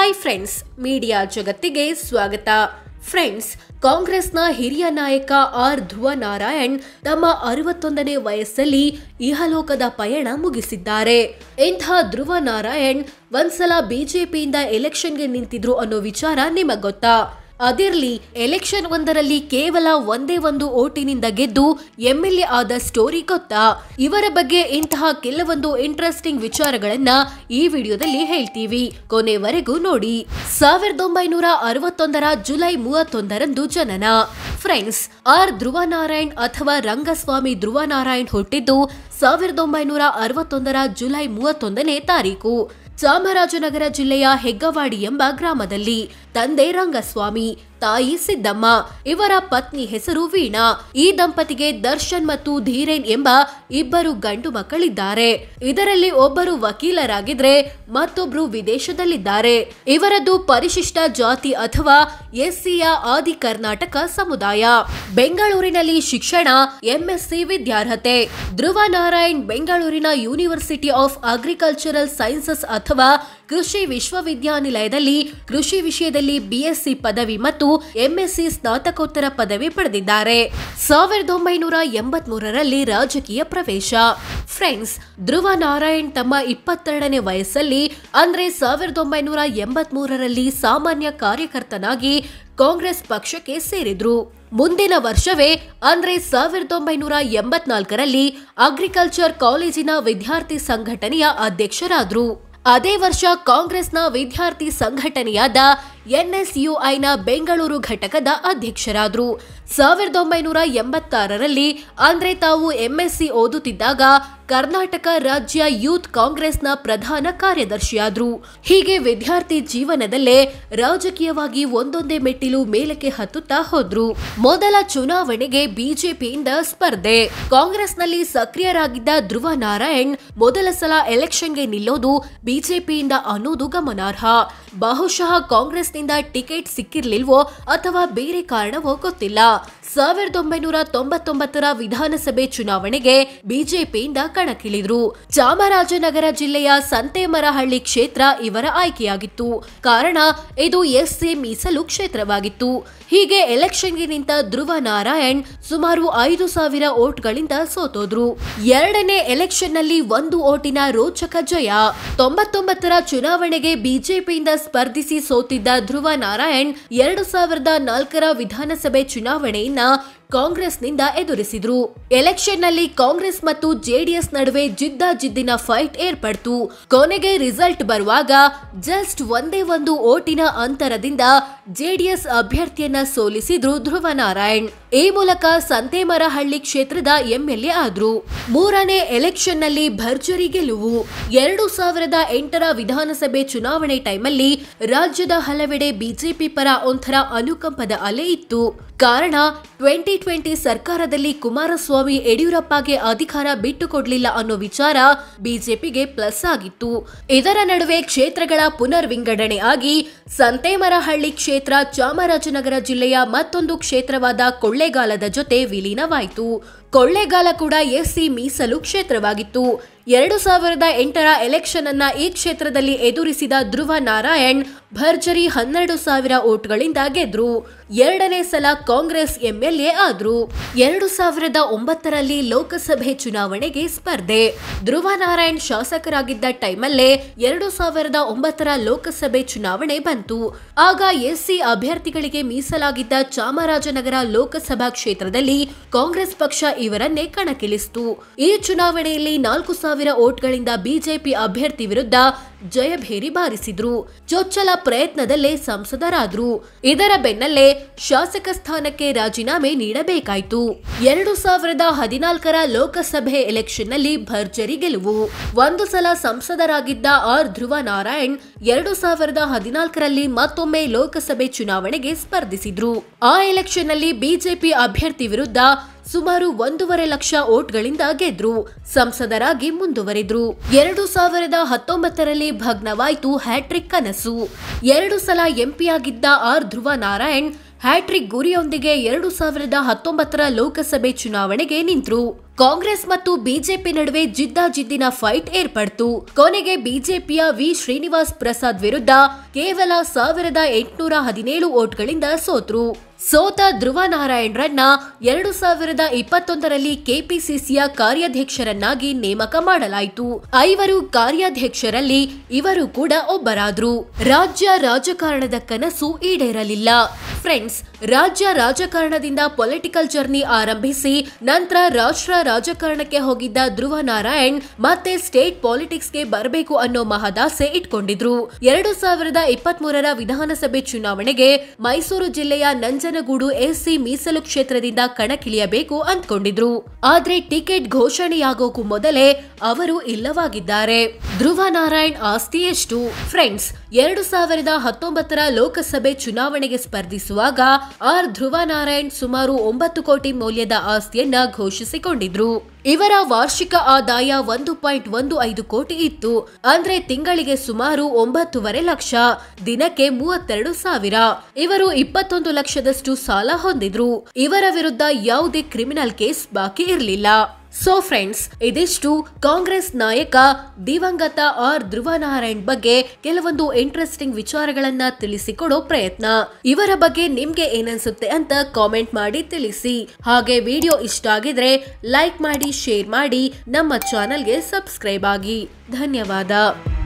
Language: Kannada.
ಹಾಯ್ ಫ್ರೆಂಡ್ಸ್ ಮೀಡಿಯಾ ಜಗತ್ತಿಗೆ ಸ್ವಾಗತ ಫ್ರೆಂಡ್ಸ್ ಕಾಂಗ್ರೆಸ್ನ ಹಿರಿಯ ನಾಯಕ ಆರ್ ಧ್ರುವ ನಾರಾಯಣ್ ತಮ್ಮ ಅರವತ್ತೊಂದನೇ ವಯಸ್ಸಲ್ಲಿ ಇಹಲೋಕದ ಪಯಣ ಮುಗಿಸಿದ್ದಾರೆ ಇಂತಹ ಧ್ರುವ ನಾರಾಯಣ್ ಒಂದ್ಸಲ ಬಿಜೆಪಿಯಿಂದ ಎಲೆಕ್ಷನ್ಗೆ ನಿಂತಿದ್ರು ಅನ್ನೋ ವಿಚಾರ ನಿಮಗೊತ್ತಾ ಅದಿರ್ಲಿ ಎಲೆಕ್ಷನ್ ಒಂದರಲ್ಲಿ ಕೇವಲ ಒಂದೇ ಒಂದು ಓಟಿನಿಂದ ಗೆದ್ದು ಎಂಎಲ್ಎ ಆದ ಸ್ಟೋರಿ ಗೊತ್ತಾ ಇವರ ಬಗ್ಗೆ ಇಂತಹ ಕೆಲವೊಂದು ಇಂಟ್ರೆಸ್ಟಿಂಗ್ ವಿಚಾರಗಳನ್ನ ಈ ವಿಡಿಯೋದಲ್ಲಿ ಹೇಳ್ತೀವಿ ಕೊನೆವರೆಗೂ ನೋಡಿ ಸಾವಿರದ ಒಂಬೈನೂರ ಅರವತ್ತೊಂದರ ಜುಲೈ ಮೂವತ್ತೊಂದರಂದು ಜನನ ಫ್ರೆಂಡ್ಸ್ ಆರ್ ಧ್ರುವ ನಾರಾಯಣ್ ಅಥವಾ ರಂಗಸ್ವಾಮಿ ಧ್ರುವ ನಾರಾಯಣ್ ಹುಟ್ಟಿದ್ದು ಸಾವಿರದ ಒಂಬೈನೂರ ಅರವತ್ತೊಂದರ ಜುಲೈ ಮೂವತ್ತೊಂದನೇ ತಾರೀಕು ಚಾಮರಾಜನಗರ ಜಿಲ್ಲೆಯ ಹೆಗ್ಗವಾಡಿ ಎಂಬ ಗ್ರಾಮದಲ್ಲಿ ತಂದೆ ರಂಗಸ್ವಾಮಿ ತಾಯಿ ಸಿದ್ದಮ್ಮ ಇವರ ಪತ್ನಿ ಹೆಸರು ವೀಣಾ ಈ ದಂಪತಿಗೆ ದರ್ಶನ್ ಮತ್ತು ಧೀರೇನ್ ಎಂಬ ಇಬ್ಬರು ಗಂಡು ಮಕ್ಕಳಿದ್ದಾರೆ ಇದರಲ್ಲಿ ಒಬ್ಬರು ವಕೀಲರಾಗಿದ್ರೆ ಮತ್ತೊಬ್ರು ವಿದೇಶದಲ್ಲಿದ್ದಾರೆ ಇವರದ್ದು ಪರಿಶಿಷ್ಟ ಜಾತಿ ಅಥವಾ ಎಸ್ಸಿಯ ಆದಿ ಕರ್ನಾಟಕ ಸಮುದಾಯ ಬೆಂಗಳೂರಿನಲ್ಲಿ ಶಿಕ್ಷಣ ಎಂಎಸ್ಸಿ ವಿದ್ಯಾರ್ಹತೆ ಧ್ರುವ ನಾರಾಯಣ್ ಬೆಂಗಳೂರಿನ ಯೂನಿವರ್ಸಿಟಿ ಆಫ್ ಅಗ್ರಿಕಲ್ಚರಲ್ ಸೈನ್ಸಸ್ ಅಥವಾ ಕೃಷಿ ವಿಶ್ವವಿದ್ಯಾನಿಲಯದಲ್ಲಿ ಕೃಷಿ ವಿಷಯದಲ್ಲಿ ಬಿಎಸ್ಸಿ ಪದವಿ ಮತ್ತು ಎಂಎಸ್ಸಿ ಸ್ನಾತಕೋತ್ತರ ಪದವಿ ಪಡೆದಿದ್ದಾರೆ ಸಾವಿರದ ಒಂಬೈನೂರ ಎಂಬತ್ಮೂರರಲ್ಲಿ ರಾಜಕೀಯ ಪ್ರವೇಶ ಫ್ರೆಂಡ್ಸ್ ಧ್ರುವ ನಾರಾಯಣ್ ತಮ್ಮ ಇಪ್ಪತ್ತೆರಡನೇ ವಯಸ್ಸಲ್ಲಿ ಅಂದ್ರೆ ಸಾವಿರದ ಒಂಬೈನೂರ ಎಂಬತ್ಮೂರರಲ್ಲಿ ಸಾಮಾನ್ಯ ಕಾರ್ಯಕರ್ತನಾಗಿ ಕಾಂಗ್ರೆಸ್ ಪಕ್ಷಕ್ಕೆ ಸೇರಿದ್ರು ಮುಂದಿನ ವರ್ಷವೇ ಅಂದ್ರೆ ಸಾವಿರದ ಒಂಬೈನೂರ ಎಂಬತ್ನಾಲ್ಕರಲ್ಲಿ ಅಗ್ರಿಕಲ್ಚರ್ ಕಾಲೇಜಿನ ವಿದ್ಯಾರ್ಥಿ ಸಂಘಟನೆಯ ಅಧ್ಯಕ್ಷರಾದರು ಅದೇ ವರ್ಷ ಕಾಂಗ್ರೆಸ್ನ ವಿದ್ಯಾರ್ಥಿ ಸಂಘಟನೆಯಾದ ಎನ್ಎಸ್ಯುಐನ ಬೆಂಗಳೂರು ಘಟಕದ ಅಧ್ಯಕ್ಷರಾದರು ಸಾವಿರದ ಒಂಬೈನೂರ ಎಂಬತ್ತಾರರಲ್ಲಿ ಅಂದ್ರೆ ತಾವು ಎಂಎಸ್ಸಿ ಓದುತ್ತಿದ್ದಾಗ ಕರ್ನಾಟಕ ರಾಜ್ಯ ಯೂತ್ ಕಾಂಗ್ರೆಸ್ನ ಪ್ರಧಾನ ಕಾರ್ಯದರ್ಶಿಯಾದ್ರು ಹೀಗೆ ವಿದ್ಯಾರ್ಥಿ ಜೀವನದಲ್ಲೇ ರಾಜಕೀಯವಾಗಿ ಒಂದೊಂದೇ ಮೆಟ್ಟಿಲು ಮೇಲಕ್ಕೆ ಹತ್ತುತ್ತಾ ಹೋದ್ರು ಮೊದಲ ಚುನಾವಣೆಗೆ ಬಿಜೆಪಿಯಿಂದ ಸ್ಪರ್ಧೆ ಕಾಂಗ್ರೆಸ್ನಲ್ಲಿ ಸಕ್ರಿಯರಾಗಿದ್ದ ಧ್ರುವ ನಾರಾಯಣ್ ಮೊದಲ ಸಲ ಎಲೆಕ್ಷನ್ಗೆ ನಿಲ್ಲೋದು ಬಿಜೆಪಿಯಿಂದ ಅನ್ನೋದು ಗಮನಾರ್ಹ ಬಹುಶಃ ಕಾಂಗ್ರೆಸ್ನಿಂದ ಟಿಕೆಟ್ ಸಿಕ್ಕಿರ್ಲಿಲ್ವೋ ಅಥವಾ ಬೇರೆ ಕಾರಣವೋ ಗೊತ್ತಿಲ್ಲ ಸಾವಿರದ ಒಂಬೈನೂರ ತೊಂಬತ್ತೊಂಬತ್ತರ ವಿಧಾನಸಭೆ ಚುನಾವಣೆಗೆ ಬಿಜೆಪಿಯಿಂದ ಕಣಕ್ಕಿಳಿದ್ರು ಚಾಮರಾಜನಗರ ಜಿಲ್ಲೆಯ ಸಂತೇಮರಹಳ್ಳಿ ಕ್ಷೇತ್ರ ಇವರ ಆಯ್ಕೆಯಾಗಿತ್ತು ಕಾರಣ ಇದು ಎಸ್ಸಿ ಮೀಸಲು ಕ್ಷೇತ್ರವಾಗಿತ್ತು ಹೀಗೆ ಎಲೆಕ್ಷನ್ಗೆ ನಿಂತ ಧ್ರುವ ನಾರಾಯಣ್ ಸುಮಾರು ಐದು ಸಾವಿರ ಓಟ್ಗಳಿಂದ ಸೋತೋದ್ರು ಎರಡನೇ ಎಲೆಕ್ಷನ್ ನಲ್ಲಿ ಒಂದು ಓಟಿನ ರೋಚಕ ಜಯ ತೊಂಬತ್ತೊಂಬತ್ತರ ಚುನಾವಣೆಗೆ ಬಿಜೆಪಿಯಿಂದ ಸ್ಪರ್ಧಿಸಿ ಸೋತಿದ್ದ ಧ್ರುವ ನಾರಾಯಣ್ ಎರಡು ಸಾವಿರದ ನಾಲ್ಕರ ವಿಧಾನಸಭೆ ಚುನಾವಣೆಯನ್ನ ಕಾಂಗ್ರೆಸ್ನಿಂದ ಎದುರಿಸಿದ್ರು ಎಲೆಕ್ಷನ್ನಲ್ಲಿ ಕಾಂಗ್ರೆಸ್ ಮತ್ತು ಜೆಡಿಎಸ್ ನಡುವೆ ಜಿದ್ದಾಜಿದ್ದಿನ ಫೈಟ್ ಏರ್ಪಡ್ತು ಕೊನೆಗೆ ರಿಸಲ್ಟ್ ಬರುವಾಗ ಜಸ್ಟ್ ಒಂದೇ ಒಂದು ಓಟಿನ ಅಂತರದಿಂದ ಜೆಡಿಎಸ್ ಅಭ್ಯರ್ಥಿಯನ್ನ ಸೋಲಿಸಿದ್ರು ಧ್ರುವನಾರಾಯಣ್ ಈ ಮೂಲಕ ಸಂತೇಮರಹಳ್ಳಿ ಕ್ಷೇತ್ರದ ಎಂಎಲ್ಎ ಆದ್ರು ಮೂರನೇ ನಲ್ಲಿ ಭರ್ಜರಿ ಗೆಲುವು ಎರಡು ಸಾವಿರದ ಎಂಟರ ವಿಧಾನಸಭೆ ಚುನಾವಣೆ ಟೈಮಲ್ಲಿ ರಾಜ್ಯದ ಹಲವೆಡೆ ಬಿಜೆಪಿ ಪರ ಒಂಥರ ಅನುಕಂಪದ ಅಲೆ ಇತ್ತು ಕಾರಣ ಟ್ವೆಂಟಿ ಟ್ವೆಂಟಿ ಸರ್ಕಾರದಲ್ಲಿ ಕುಮಾರಸ್ವಾಮಿ ಯಡಿಯೂರಪ್ಪಗೆ ಅಧಿಕಾರ ಬಿಟ್ಟುಕೊಡ್ಲಿಲ್ಲ ಅನ್ನೋ ವಿಚಾರ ಬಿಜೆಪಿಗೆ ಪ್ಲಸ್ ಆಗಿತ್ತು ಇದರ ನಡುವೆ ಕ್ಷೇತ್ರಗಳ ವಿಂಗಡಣೆ ಆಗಿ ಸಂತೇಮರಹಳ್ಳಿ ಕ್ಷೇತ್ರ ಚಾಮರಾಜನಗರ ಜಿಲ್ಲೆಯ ಮತ್ತೊಂದು ಕ್ಷೇತ್ರವಾದ ಕೊಳ್ಳ ಕೊಳ್ಳೆಗಾಲದ ಜೊತೆ ವಿಲೀನವಾಯಿತು ಕೊಳ್ಳೇಗಾಲ ಕೂಡ ಎಸ್ಸಿ ಮೀಸಲು ಕ್ಷೇತ್ರವಾಗಿತ್ತು ಎರಡು ಸಾವಿರದ ಎಂಟರ ಎಲೆಕ್ಷನ್ ಅನ್ನ ಈ ಕ್ಷೇತ್ರದಲ್ಲಿ ಎದುರಿಸಿದ ಧ್ರುವ ನಾರಾಯಣ್ ಭರ್ಜರಿ ಹನ್ನೆರಡು ಸಾವಿರ ಓಟ್ಗಳಿಂದ ಗೆದ್ರು ಎರಡನೇ ಸಲ ಕಾಂಗ್ರೆಸ್ ಎಂಎಲ್ಎ ಆದ್ರು ಎರಡು ಸಾವಿರದ ಒಂಬತ್ತರಲ್ಲಿ ಲೋಕಸಭೆ ಚುನಾವಣೆಗೆ ಸ್ಪರ್ಧೆ ಧ್ರುವ ನಾರಾಯಣ್ ಶಾಸಕರಾಗಿದ್ದ ಟೈಮಲ್ಲೇ ಎರಡು ಸಾವಿರದ ಒಂಬತ್ತರ ಲೋಕಸಭೆ ಚುನಾವಣೆ ಬಂತು ಆಗ ಎಸ್ಸಿ ಅಭ್ಯರ್ಥಿಗಳಿಗೆ ಮೀಸಲಾಗಿದ್ದ ಚಾಮರಾಜನಗರ ಲೋಕಸಭಾ ಕ್ಷೇತ್ರದಲ್ಲಿ ಕಾಂಗ್ರೆಸ್ ಪಕ್ಷ ಇವರನ್ನೇ ಕಣಕ್ಕಿಳಿಸಿತು ಈ ಚುನಾವಣೆಯಲ್ಲಿ ನಾಲ್ಕು ಸಾವಿರ ಓಟ್ಗಳಿಂದ ಬಿಜೆಪಿ ಅಭ್ಯರ್ಥಿ ವಿರುದ್ಧ ಜಯಭೇರಿ ಬಾರಿಸಿದ್ರು ಚೊಚ್ಚಲ ಪ್ರಯತ್ನದಲ್ಲೇ ಸಂಸದರಾದ್ರು ಇದರ ಬೆನ್ನಲ್ಲೇ ಶಾಸಕ ಸ್ಥಾನಕ್ಕೆ ರಾಜೀನಾಮೆ ನೀಡಬೇಕಾಯಿತು ಎರಡು ಸಾವಿರದ ಹದಿನಾಲ್ಕರ ಲೋಕಸಭೆ ಎಲೆಕ್ಷನ್ನಲ್ಲಿ ಭರ್ಜರಿ ಗೆಲುವು ಒಂದು ಸಲ ಸಂಸದರಾಗಿದ್ದ ಆರ್ ಧ್ರುವ ನಾರಾಯಣ್ ಎರಡು ಸಾವಿರದ ಹದಿನಾಲ್ಕರಲ್ಲಿ ಮತ್ತೊಮ್ಮೆ ಲೋಕಸಭೆ ಚುನಾವಣೆಗೆ ಸ್ಪರ್ಧಿಸಿದ್ರು ಆ ಎಲೆಕ್ಷನ್ನಲ್ಲಿ ಬಿಜೆಪಿ ಅಭ್ಯರ್ಥಿ ವಿರುದ್ಧ ಸುಮಾರು ಒಂದೂವರೆ ಲಕ್ಷ ಓಟ್ಗಳಿಂದ ಗೆದ್ರು ಸಂಸದರಾಗಿ ಮುಂದುವರಿದ್ರು ಎರಡು ಸಾವಿರದ ಹತ್ತೊಂಬತ್ತರಲ್ಲಿ ಭಗ್ನವಾಯ್ತು ಹ್ಯಾಟ್ರಿಕ್ ಕನಸು ಎರಡು ಸಲ ಎಂಪಿಯಾಗಿದ್ದ ಆರ್ ಧ್ರುವ ನಾರಾಯಣ್ ಹ್ಯಾಟ್ರಿಕ್ ಗುರಿಯೊಂದಿಗೆ ಎರಡು ಸಾವಿರದ ಹತ್ತೊಂಬತ್ತರ ಲೋಕಸಭೆ ಚುನಾವಣೆಗೆ ನಿಂತರು ಕಾಂಗ್ರೆಸ್ ಮತ್ತು ಬಿಜೆಪಿ ನಡುವೆ ಜಿದ್ದಾಜಿದ್ದಿನ ಫೈಟ್ ಏರ್ಪಡ್ತು ಕೊನೆಗೆ ಬಿಜೆಪಿಯ ವಿ ಶ್ರೀನಿವಾಸ್ ಪ್ರಸಾದ್ ವಿರುದ್ಧ ಕೇವಲ ಸಾವಿರದ ಎಂಟುನೂರ ಹದಿನೇಳು ಓಟ್ಗಳಿಂದ ಸೋತ್ರು ಸೋತ ಧ್ರುವ ನಾರಾಯಣರನ್ನ ಎರಡು ಸಾವಿರದ ಇಪ್ಪತ್ತೊಂದರಲ್ಲಿ ಕೆಪಿಸಿಸಿಯ ಕಾರ್ಯಾಧ್ಯಕ್ಷರನ್ನಾಗಿ ನೇಮಕ ಮಾಡಲಾಯಿತು ಐವರು ಕಾರ್ಯಾಧ್ಯಕ್ಷರಲ್ಲಿ ಇವರು ಕೂಡ ಒಬ್ಬರಾದ್ರು ರಾಜ್ಯ ರಾಜಕಾರಣದ ಕನಸು ಈಡೇರಲಿಲ್ಲ ಫ್ರೆಂಡ್ಸ್ ರಾಜ್ಯ ರಾಜಕಾರಣದಿಂದ ಪೊಲಿಟಿಕಲ್ ಜರ್ನಿ ಆರಂಭಿಸಿ ನಂತರ ರಾಷ್ಟ್ರ ರಾಜಕಾರಣಕ್ಕೆ ಹೋಗಿದ್ದ ಧ್ರುವ ನಾರಾಯಣ್ ಮತ್ತೆ ಸ್ಟೇಟ್ ಪಾಲಿಟಿಕ್ಸ್ಗೆ ಬರಬೇಕು ಅನ್ನೋ ಮಹದಾಸೆ ಇಟ್ಕೊಂಡಿದ್ರು ಎರಡು ಸಾವಿರದ ಇಪ್ಪತ್ತ್ ಮೂರರ ವಿಧಾನಸಭೆ ಚುನಾವಣೆಗೆ ಮೈಸೂರು ಜಿಲ್ಲೆಯ ನಂಜನಗೂಡು ಎಸಿ ಮೀಸಲು ಕ್ಷೇತ್ರದಿಂದ ಕಣಕ್ಕಿಳಿಯಬೇಕು ಅಂದ್ಕೊಂಡಿದ್ರು ಆದ್ರೆ ಟಿಕೆಟ್ ಘೋಷಣೆಯಾಗೋಕು ಮೊದಲೇ ಅವರು ಇಲ್ಲವಾಗಿದ್ದಾರೆ ಧ್ರುವ ನಾರಾಯಣ್ ಆಸ್ತಿ ಫ್ರೆಂಡ್ಸ್ ಎರಡು ಸಾವಿರದ ಹತ್ತೊಂಬತ್ತರ ಲೋಕಸಭೆ ಚುನಾವಣೆಗೆ ಸ್ಪರ್ಧಿಸುವಾಗ ಆರ್ ಧ್ರುವ ನಾರಾಯಣ್ ಸುಮಾರು ಒಂಬತ್ತು ಕೋಟಿ ಮೌಲ್ಯದ ಆಸ್ತಿಯನ್ನ ಘೋಷಿಸಿಕೊಂಡಿದ್ರು ಇವರ ವಾರ್ಷಿಕ ಆದಾಯ ಒಂದು ಪಾಯಿಂಟ್ ಒಂದು ಐದು ಕೋಟಿ ಇತ್ತು ಅಂದ್ರೆ ತಿಂಗಳಿಗೆ ಸುಮಾರು ಒಂಬತ್ತೂವರೆ ಲಕ್ಷ ದಿನಕ್ಕೆ ಮೂವತ್ತೆರಡು ಸಾವಿರ ಇವರು ಇಪ್ಪತ್ತೊಂದು ಲಕ್ಷದಷ್ಟು ಸಾಲ ಹೊಂದಿದ್ರು ಇವರ ವಿರುದ್ಧ ಯಾವುದೇ ಕ್ರಿಮಿನಲ್ ಕೇಸ್ ಬಾಕಿ ಇರಲಿಲ್ಲ ಸೊ ಫ್ರೆಂಡ್ಸ್ ಇದಿಷ್ಟು ಕಾಂಗ್ರೆಸ್ ನಾಯಕ ದಿವಂಗತ ಆರ್ ಧ್ರುವ ನಾರಾಯಣ್ ಬಗ್ಗೆ ಕೆಲವೊಂದು ಇಂಟ್ರೆಸ್ಟಿಂಗ್ ವಿಚಾರಗಳನ್ನ ತಿಳಿಸಿಕೊಡೋ ಪ್ರಯತ್ನ ಇವರ ಬಗ್ಗೆ ನಿಮ್ಗೆ ಏನನ್ಸುತ್ತೆ ಅಂತ ಕಾಮೆಂಟ್ ಮಾಡಿ ತಿಳಿಸಿ ಹಾಗೆ ವಿಡಿಯೋ ಇಷ್ಟ ಆಗಿದ್ರೆ ಲೈಕ್ ಮಾಡಿ ಶೇರ್ ಮಾಡಿ ನಮ್ಮ ಚಾನಲ್ಗೆ ಸಬ್ಸ್ಕ್ರೈಬ್ ಆಗಿ ಧನ್ಯವಾದ